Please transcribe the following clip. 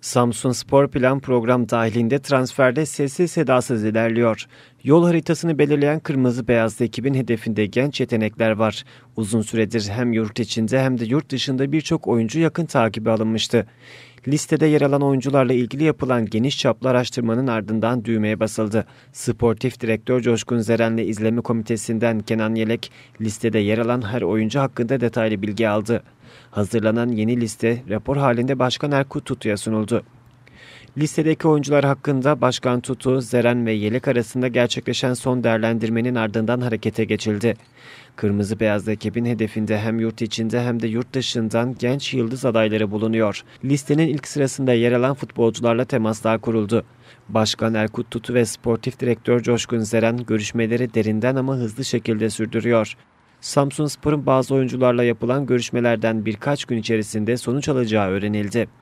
Samsun Spor Plan program dahilinde transferde sessiz sedasız ilerliyor. Yol haritasını belirleyen kırmızı beyazlı ekibin hedefinde genç yetenekler var. Uzun süredir hem yurt içinde hem de yurt dışında birçok oyuncu yakın takibi alınmıştı. Listede yer alan oyuncularla ilgili yapılan geniş çaplı araştırmanın ardından düğmeye basıldı. Sportif direktör Coşkun Zeren'le izleme komitesinden Kenan Yelek listede yer alan her oyuncu hakkında detaylı bilgi aldı. Hazırlanan yeni liste rapor halinde Başkan Erkut Tutu'ya sunuldu. Lisedeki oyuncular hakkında Başkan Tutu, Zeren ve Yelek arasında gerçekleşen son değerlendirmenin ardından harekete geçildi. Kırmızı beyaz ekibin hedefinde hem yurt içinde hem de yurt dışından genç yıldız adayları bulunuyor. Listenin ilk sırasında yer alan futbolcularla temaslar kuruldu. Başkan Erkut Tutu ve Sportif Direktör Coşkun Zeren görüşmeleri derinden ama hızlı şekilde sürdürüyor. Samsun Spor'un bazı oyuncularla yapılan görüşmelerden birkaç gün içerisinde sonuç alacağı öğrenildi.